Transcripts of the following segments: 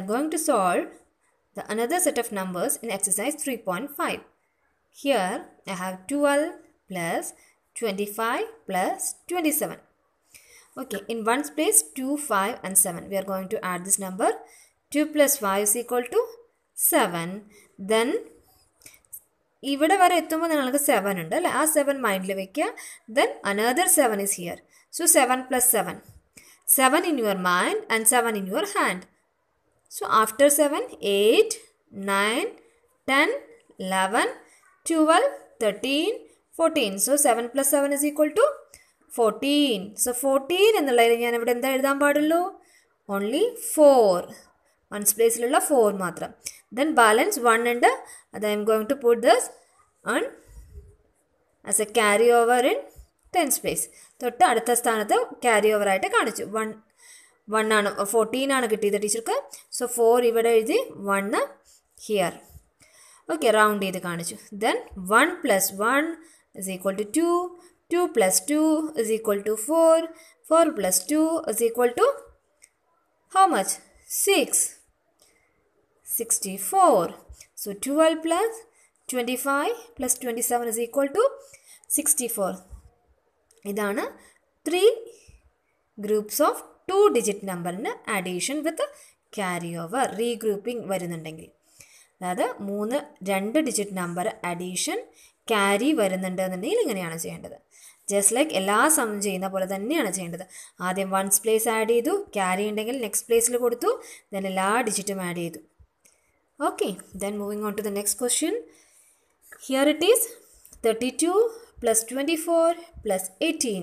I'm going to solve the another set of numbers in exercise 3.5. Here I have 12 plus 25 plus 27. Okay, in ones place 2, 5 and 7. We are going to add this number. 2 plus 5 is equal to 7. Then ഇവിടെ വരെ എത്തുമ്പോൾ നിങ്ങൾക്ക് 7 ഉണ്ട് അല്ലേ ആ 7 മൈൻഡിൽ വെക്കുക then 7 plus 7. 7 here so seven 7 plus 7. Seven in your so after seven eight nine ten eleven twelve thirteen fourteen so seven plus seven is equal to fourteen so fourteen എന്നുള്ളതിൽ ഞാൻ ഇവിടെ എന്താ എഴുതാൻ പാടുള്ളൂ ഓൺലി ഫോർ വൺസ് പ്ലേസിലുള്ള four മാത്രം then balance one ഉണ്ട് അത് I am going to put this one as a carry over in tens place തൊട്ട് അടുത്ത സ്ഥാനത്ത് ക്യാരി ഓവറായിട്ട് കാണിച്ചു വൺ വൺ ആണ് ഫോർട്ടീൻ ആണ് കിട്ടിയത് ടീച്ചർക്ക് സോ ഫോർ ഇവിടെ എഴുതി വണ്ണ് ഹിയർ ഓക്കെ റൗണ്ട് ചെയ്ത് കാണിച്ചു then one plus one is equal to two two plus two is equal to four four plus two is equal to how much six sixty four so twelve plus twenty five plus twenty seven is equal to sixty four ഇതാണ് three groups of two digit നമ്പറിന് addition with carry over regrouping വരുന്നുണ്ടെങ്കിൽ അതായത് മൂന്ന് രണ്ട് digit number addition carry വരുന്നുണ്ട് എന്നുണ്ടെങ്കിൽ ഇങ്ങനെയാണ് ചെയ്യേണ്ടത് ജസ്റ്റ് ലൈക്ക് എല്ലാ സമയം ചെയ്യുന്ന പോലെ തന്നെയാണ് ചെയ്യേണ്ടത് ആദ്യം വൺസ് പ്ലേസ് ആഡ് ചെയ്തു ക്യാരി ഉണ്ടെങ്കിൽ നെക്സ്റ്റ് പ്ലേസിൽ കൊടുത്തു ദെൻ എല്ലാ ഡിജിറ്റും ആഡ് ചെയ്തു okay then moving on to the next question here it is thirty two plus twenty four plus eighteen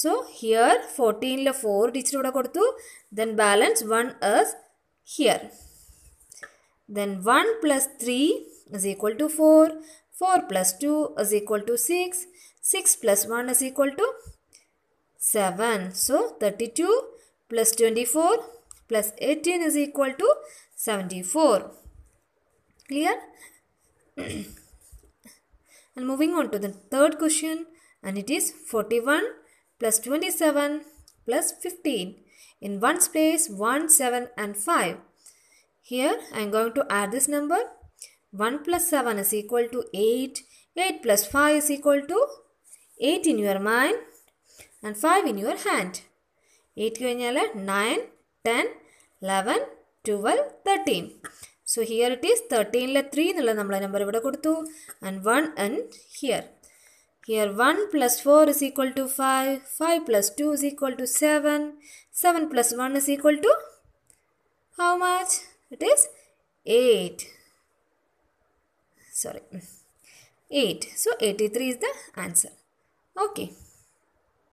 So here 14 la 4 digits koduthu, then balance 1 is here. Then 1 plus 3 is equal to 4, 4 plus 2 is equal to 6, 6 plus 1 is equal to 7. So 32 plus 24 plus 18 is equal to 74. Clear? and moving on to the third question and it is 41 plus 27 plus 15. In 1's place 1, 7 and 5. Here I am going to add this number. 1 plus 7 is equal to 8. 8 plus 5 is equal to 8 in your mind and 5 in your hand. 8 9, 10, 11, 12, 13. So here Let us തേർട്ടീനിലെ the number. നമ്മളെ number ഇവിടെ കൊടുത്തു and one and here 1 plus 4 is equal to 5, 5 plus 2 is equal to 7, 7 plus 1 is equal to how much? It is 8. Sorry, 8. So 83 is the answer. Okay.